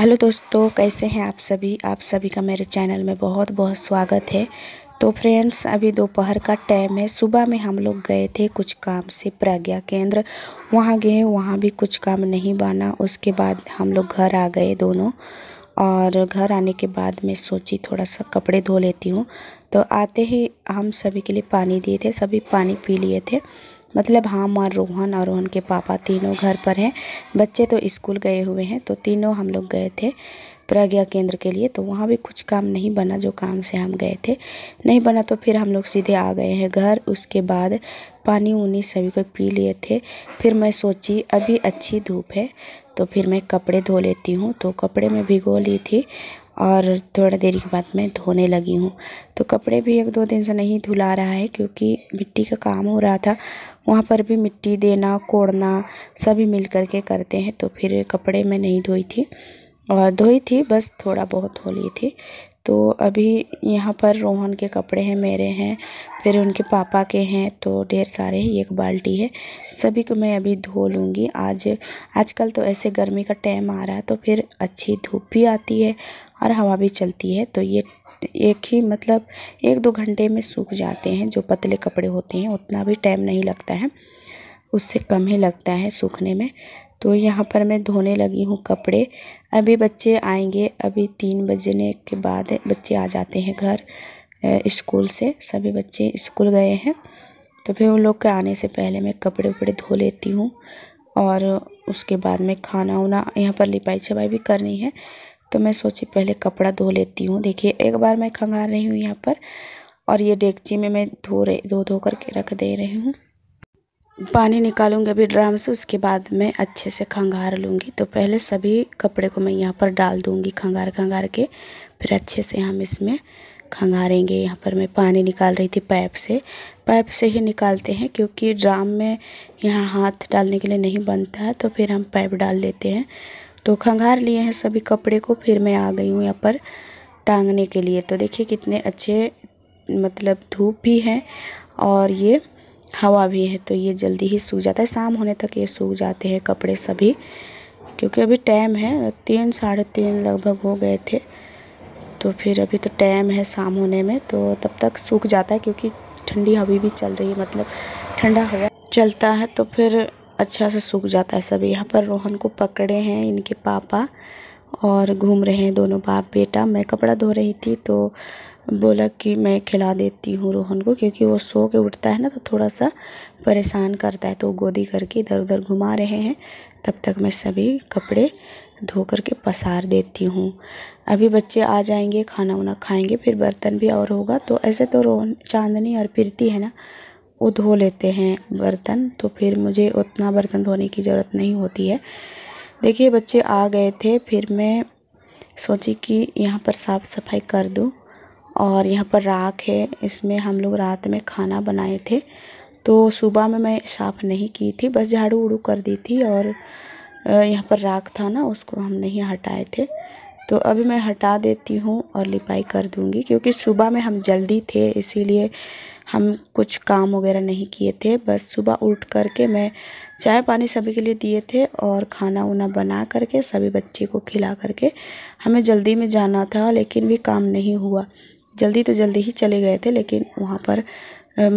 hello दोस्तों कैसे हैं आप सभी आप सभी का मेरे चैनल में बहुत बहुत स्वागत है तो फ्रेंड्स अभी दोपहर का टाइम है सुबह में हम लोग गए थे कुछ काम से प्रज्ञा केंद्र वहाँ गए वहाँ भी कुछ काम नहीं बना उसके बाद हम लोग घर आ गए दोनों और घर आने के बाद मैं सोची थोड़ा सा कपड़े धो लेती हूँ तो आते ही हम सभी के लिए पानी दिए थे सभी पानी पी लिए थे मतलब हम और रोहन और रोहन के पापा तीनों घर पर हैं बच्चे तो स्कूल गए हुए हैं तो तीनों हम लोग गए थे प्रज्ञा केंद्र के लिए तो वहाँ भी कुछ काम नहीं बना जो काम से हम गए थे नहीं बना तो फिर हम लोग सीधे आ गए हैं घर उसके बाद पानी उनी सभी को पी लिए थे फिर मैं सोची अभी अच्छी धूप है तो फिर मैं कपड़े धो लेती हूँ तो कपड़े मैं भिगो ली थी और थोड़ा देर के बाद मैं धोने लगी हूँ तो कपड़े भी एक दो दिन से नहीं धुला रहा है क्योंकि मिट्टी का काम हो रहा था वहाँ पर भी मिट्टी देना कोड़ना सभी मिल कर के करते हैं तो फिर कपड़े मैं नहीं धोई थी और धोई थी बस थोड़ा बहुत धो ली थी तो अभी यहाँ पर रोहन के कपड़े हैं मेरे हैं फिर उनके पापा के हैं तो ढेर सारे ही एक बाल्टी है सभी को मैं अभी धो लूँगी आज आजकल तो ऐसे गर्मी का टाइम आ रहा है तो फिर अच्छी धूप भी आती है और हवा भी चलती है तो ये एक ही मतलब एक दो घंटे में सूख जाते हैं जो पतले कपड़े होते हैं उतना भी टाइम नहीं लगता है उससे कम ही लगता है सूखने में तो यहाँ पर मैं धोने लगी हूँ कपड़े अभी बच्चे आएंगे अभी तीन बजने के बाद बच्चे आ जाते हैं घर स्कूल से सभी बच्चे स्कूल गए हैं तो फिर उन लोग के आने से पहले मैं कपड़े उपड़े धो लेती हूँ और उसके बाद में खाना उना यहाँ पर लिपाई छपाई भी करनी है तो मैं सोची पहले कपड़ा धो लेती हूँ देखिए एक बार मैं खंगार रही हूँ यहाँ पर और ये डेगची में मैं धो रही धो धो करके रख दे रही हूँ पानी निकालूँगी अभी ड्राम से उसके बाद मैं अच्छे से खंगार लूँगी तो पहले सभी कपड़े को मैं यहाँ पर डाल दूँगी खंगार खंगार के फिर अच्छे से हम इसमें खंगारेंगे यहाँ पर मैं पानी निकाल रही थी पाइप से पाइप से ही निकालते हैं क्योंकि ड्राम में यहाँ हाथ डालने के लिए नहीं बनता है तो फिर हम पाइप डाल लेते हैं तो खंगार लिए हैं सभी कपड़े को फिर मैं आ गई हूँ यहाँ पर टांगने के लिए तो देखिए कितने अच्छे मतलब धूप भी है और ये हवा भी है तो ये जल्दी ही सूख जाता है शाम होने तक ये सूख जाते हैं कपड़े सभी क्योंकि अभी टाइम है तीन साढ़े तीन लगभग हो गए थे तो फिर अभी तो टाइम है शाम होने में तो तब तक सूख जाता है क्योंकि ठंडी हवा भी चल रही है मतलब ठंडा हवा चलता है तो फिर अच्छा से सूख जाता है सभी यहाँ पर रोहन को पकड़े हैं इनके पापा और घूम रहे हैं दोनों बाप बेटा मैं कपड़ा धो रही थी तो बोला कि मैं खिला देती हूँ रोहन को क्योंकि वो सो के उठता है ना तो थोड़ा सा परेशान करता है तो गोदी करके इधर उधर घुमा रहे हैं तब तक मैं सभी कपड़े धो कर के पसार देती हूँ अभी बच्चे आ जाएंगे खाना वाना खाएंगे फिर बर्तन भी और होगा तो ऐसे तो रोहन चांदनी और प्रीति है ना वो धो लेते हैं बर्तन तो फिर मुझे उतना बर्तन धोने की ज़रूरत नहीं होती है देखिए बच्चे आ गए थे फिर मैं सोची कि यहाँ पर साफ़ सफाई कर दूँ और यहाँ पर राख है इसमें हम लोग रात में खाना बनाए थे तो सुबह में मैं साफ नहीं की थी बस झाड़ू उड़ू कर दी थी और यहाँ पर राख था ना उसको हम नहीं हटाए थे तो अभी मैं हटा देती हूँ और लिपाई कर दूँगी क्योंकि सुबह में हम जल्दी थे इसीलिए हम कुछ काम वगैरह नहीं किए थे बस सुबह उठ करके मैं चाय पानी सभी के लिए दिए थे और खाना उना बना करके सभी बच्चे को खिला करके हमें जल्दी में जाना था लेकिन भी काम नहीं हुआ जल्दी तो जल्दी ही चले गए थे लेकिन वहाँ पर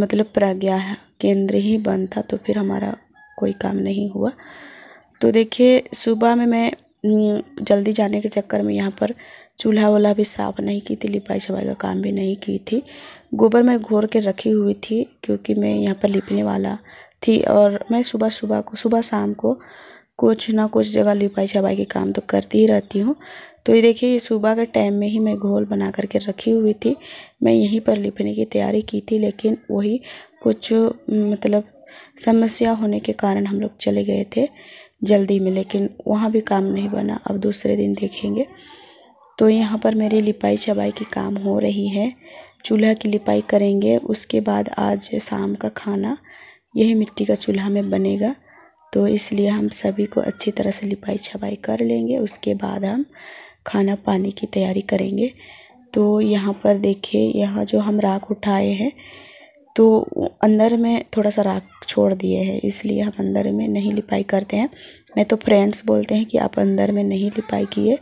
मतलब प्रज्ञा केंद्र ही बंद था तो फिर हमारा कोई काम नहीं हुआ तो देखिए सुबह में मैं जल्दी जाने के चक्कर में यहाँ पर चूल्हा वूल्हा भी साफ नहीं की थी लिपाई छपाई का काम भी नहीं की थी गोबर मैं घोर के रखी हुई थी क्योंकि मैं यहाँ पर लिपने वाला थी और मैं सुबह सुबह को सुबह शाम को कुछ ना कुछ जगह लिपाई छपाई के काम तो करती ही रहती हूँ तो ये देखिए ये सुबह के टाइम में ही मैं घोल बना करके रखी हुई थी मैं यहीं पर लिपने की तैयारी की थी लेकिन वही कुछ मतलब समस्या होने के कारण हम लोग चले गए थे जल्दी में लेकिन वहाँ भी काम नहीं बना अब दूसरे दिन देखेंगे तो यहाँ पर मेरी लिपाई छपाई की काम हो रही है चूल्हा की लिपाई करेंगे उसके बाद आज शाम का खाना यही मिट्टी का चूल्हा में बनेगा तो इसलिए हम सभी को अच्छी तरह से लिपाई छपाई कर लेंगे उसके बाद हम खाना पानी की तैयारी करेंगे तो यहाँ पर देखिए यहाँ जो हम राख उठाए हैं तो अंदर में थोड़ा सा राख छोड़ दिए हैं इसलिए हम अंदर में नहीं लिपाई करते हैं नहीं तो फ्रेंड्स बोलते हैं कि आप अंदर में नहीं लिपाई किए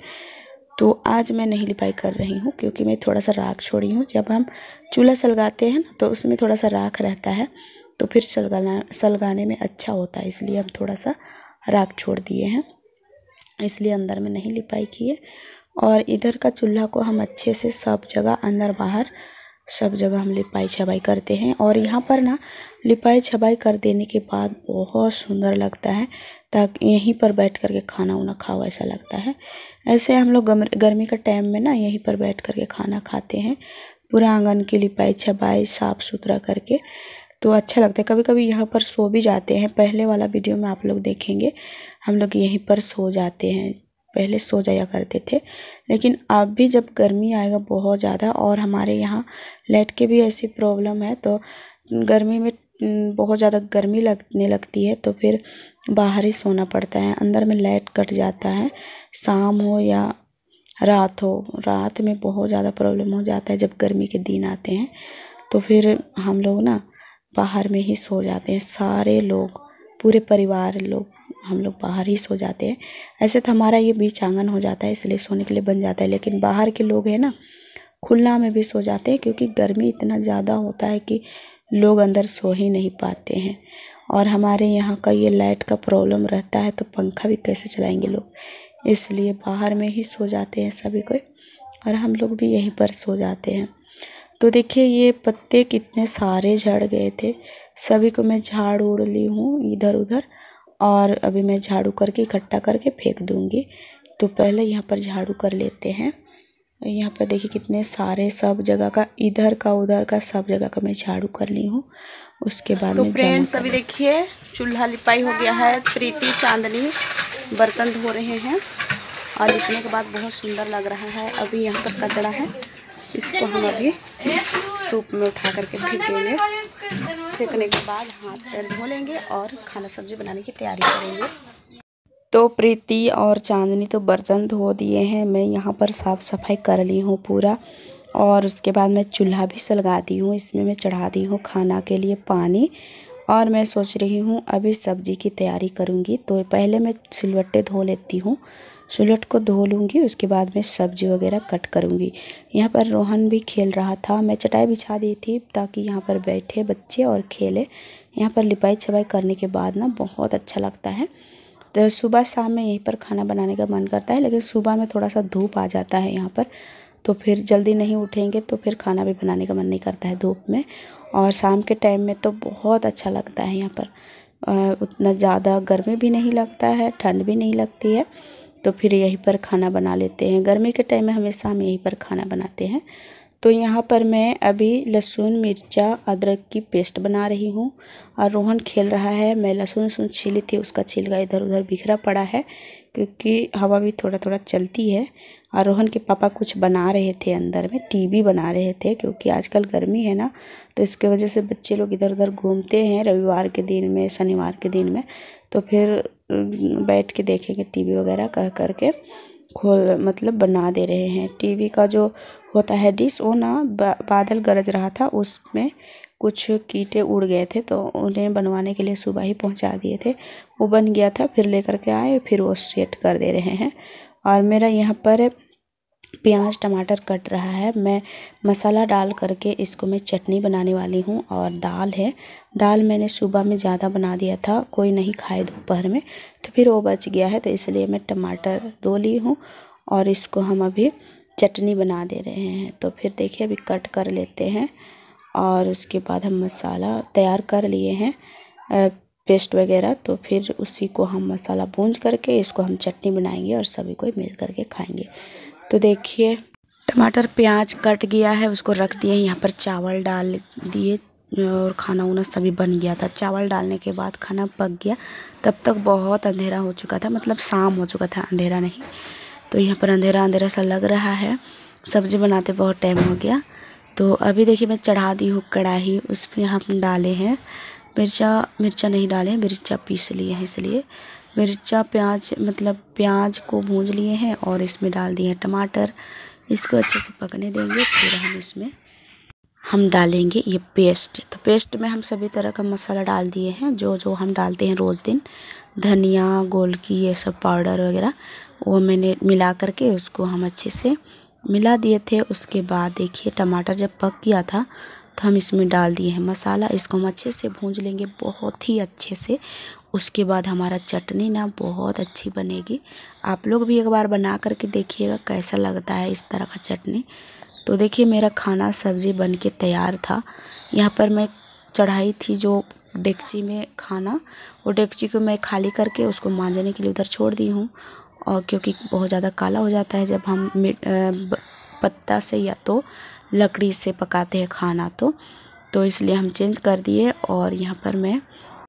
तो आज मैं नहीं लिपाई कर रही हूँ क्योंकि मैं थोड़ा सा राख छोड़ी हूँ जब हम चूल्हा सलगाते हैं ना तो उसमें थोड़ा सा राख रहता है तो फिर सलगाना सलगाने में अच्छा होता है इसलिए हम थोड़ा सा राख छोड़ दिए हैं इसलिए अंदर में नहीं लिपाई की है और इधर का चूल्हा को हम अच्छे से सब जगह अंदर बाहर सब जगह हम लिपाई छबाई करते हैं और यहाँ पर ना लिपाई छबाई कर देने के बाद बहुत सुंदर लगता है ताकि यहीं पर बैठ कर के खाना उना खाओ ऐसा लगता है ऐसे हम लोग गर्मी का टाइम में ना यहीं पर बैठ कर के खाना खाते हैं पूरा आंगन की लिपाई छबाई साफ़ सुथरा करके तो अच्छा लगता है कभी कभी यहाँ पर सो भी जाते हैं पहले वाला वीडियो में आप लोग देखेंगे हम लोग यहीं पर सो जाते हैं पहले सो जाया करते थे लेकिन अब भी जब गर्मी आएगा बहुत ज़्यादा और हमारे यहाँ लाइट की भी ऐसी प्रॉब्लम है तो गर्मी में बहुत ज़्यादा गर्मी लगने लगती है तो फिर बाहर ही सोना पड़ता है अंदर में लाइट कट जाता है शाम हो या रात हो रात में बहुत ज़्यादा प्रॉब्लम हो जाता है जब गर्मी के दिन आते हैं तो फिर हम लोग ना बाहर में ही सो जाते हैं सारे लोग पूरे परिवार लोग हम लोग बाहर ही सो जाते हैं ऐसे तो हमारा ये बीच आंगन हो जाता है इसलिए सोने के लिए बन जाता है लेकिन बाहर के लोग हैं ना खुला में भी सो जाते हैं क्योंकि गर्मी इतना ज़्यादा होता है कि लोग अंदर सो ही नहीं पाते हैं और हमारे यहाँ का ये लाइट का प्रॉब्लम रहता है तो पंखा भी कैसे चलाएंगे लोग इसलिए बाहर में ही सो जाते हैं सभी कोई और हम लोग भी यहीं पर सो जाते हैं तो देखिए ये पत्ते कितने सारे झड़ गए थे सभी को मैं झाड़ उड़ ली हूँ इधर उधर और अभी मैं झाड़ू करके इकट्ठा करके फेंक दूँगी तो पहले यहाँ पर झाड़ू कर लेते हैं यहाँ पर देखिए कितने सारे सब जगह का इधर का उधर का सब जगह का मैं झाड़ू कर ली हूँ उसके बाद तो फ्रेंड्स अभी देखिए चूल्हा लिपाई हो गया है प्रीति चांदनी बर्तन धो रहे हैं और लिपने के बाद बहुत सुंदर लग रहा है अभी यहाँ पर कचड़ा है इसको हम अभी सूप में उठा करके फेंक देंगे फेंकने के बाद हाथ पैर धो लेंगे और खाना सब्जी बनाने की तैयारी करेंगे तो प्रीति और चांदनी तो बर्तन धो दिए हैं मैं यहाँ पर साफ़ सफाई कर ली हूँ पूरा और उसके बाद मैं चूल्हा भी सलगा दी हूँ इसमें मैं चढ़ा दी हूँ खाना के लिए पानी और मैं सोच रही हूँ अभी सब्जी की तैयारी करूँगी तो पहले मैं सिलवट्टे धो लेती हूँ सुलट को धो लूँगी उसके बाद में सब्जी वगैरह कट करूँगी यहाँ पर रोहन भी खेल रहा था मैं चटाई बिछा दी थी ताकि यहाँ पर बैठे बच्चे और खेले यहाँ पर लिपाई छपाई करने के बाद ना बहुत अच्छा लगता है तो सुबह शाम में यहीं पर खाना बनाने का मन करता है लेकिन सुबह में थोड़ा सा धूप आ जाता है यहाँ पर तो फिर जल्दी नहीं उठेंगे तो फिर खाना भी बनाने का मन नहीं करता है धूप में और शाम के टाइम में तो बहुत अच्छा लगता है यहाँ पर उतना ज़्यादा गर्मी भी नहीं लगता है ठंड भी नहीं लगती है तो फिर यहीं पर खाना बना लेते हैं गर्मी के टाइम में हमेशा हम यहीं पर खाना बनाते हैं तो यहाँ पर मैं अभी लहसुन मिर्चा अदरक की पेस्ट बना रही हूँ और रोहन खेल रहा है मैं लहसुन वसुन छीली थी उसका छिलका इधर उधर बिखरा पड़ा है क्योंकि हवा भी थोड़ा थोड़ा चलती है और रोहन के पापा कुछ बना रहे थे अंदर में टीवी बना रहे थे क्योंकि आजकल गर्मी है ना तो इसके वजह से बच्चे लोग इधर उधर घूमते हैं रविवार के दिन में शनिवार के दिन में तो फिर बैठ के देखेंगे टीवी वगैरह कह कर के खोल मतलब बना दे रहे हैं टीवी का जो होता है डिश वो ना बादल गरज रहा था उसमें कुछ कीटे उड़ गए थे तो उन्हें बनवाने के लिए सुबह ही पहुंचा दिए थे वो बन गया था फिर लेकर के आए फिर वो सेट कर दे रहे हैं और मेरा यहाँ पर प्याज टमाटर कट रहा है मैं मसाला डाल करके इसको मैं चटनी बनाने वाली हूँ और दाल है दाल मैंने सुबह में ज़्यादा बना दिया था कोई नहीं खाए दोपहर में तो फिर वो बच गया है तो इसलिए मैं टमाटर धो ली हूँ और इसको हम अभी चटनी बना दे रहे हैं तो फिर देखिए अभी कट कर लेते हैं और उसके बाद हम मसाला तैयार कर लिए हैं पेस्ट वगैरह तो फिर उसी को हम मसाला भूंज करके इसको हम चटनी बनाएंगे और सभी को मिल करके खाएंगे तो देखिए टमाटर प्याज कट गया है उसको रख दिए यहाँ पर चावल डाल दिए और खाना उना सभी बन गया था चावल डालने के बाद खाना पक गया तब तक बहुत अंधेरा हो चुका था मतलब शाम हो चुका था अंधेरा नहीं तो यहाँ पर अंधेरा अंधेरा सा लग रहा है सब्ज़ी बनाते बहुत टाइम हो गया तो अभी देखिए मैं चढ़ा दी हूँ कढ़ाही उसमें हम डाले हैं मिर्चा मिर्चा नहीं डाले मिर्चा पीस लिए हैं इसलिए मिर्चा प्याज मतलब प्याज को भूंज लिए हैं और इसमें डाल दिए हैं टमाटर इसको अच्छे से पकने देंगे फिर हम इसमें हम डालेंगे ये पेस्ट तो पेस्ट में हम सभी तरह का मसाला डाल दिए हैं जो जो हम डालते हैं रोज़ दिन धनिया गोलकी ये सब पाउडर वगैरह वो मैंने मिला करके उसको हम अच्छे से मिला दिए थे उसके बाद देखिए टमाटर जब पक गया था तो हम इसमें डाल दिए हैं मसाला इसको हम अच्छे से भूंज लेंगे बहुत ही अच्छे से उसके बाद हमारा चटनी ना बहुत अच्छी बनेगी आप लोग भी एक बार बना करके देखिएगा कैसा लगता है इस तरह का चटनी तो देखिए मेरा खाना सब्ज़ी बन के तैयार था यहाँ पर मैं चढ़ाई थी जो डेगची में खाना वो डेगची को मैं खाली करके उसको मांझने के लिए उधर छोड़ दी हूँ और क्योंकि बहुत ज़्यादा काला हो जाता है जब हम पत्ता से या तो लकड़ी से पकाते हैं खाना तो तो इसलिए हम चेंज कर दिए और यहाँ पर मैं